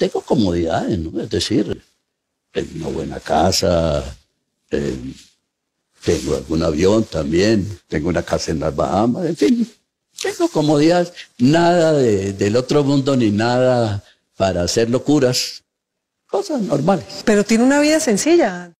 tengo comodidades, ¿no? Es decir, tengo una buena casa, eh, tengo algún avión también, tengo una casa en las Bahamas, en fin, tengo comodidades, nada del otro mundo ni nada para hacer locuras, cosas normales. Pero tiene una vida sencilla.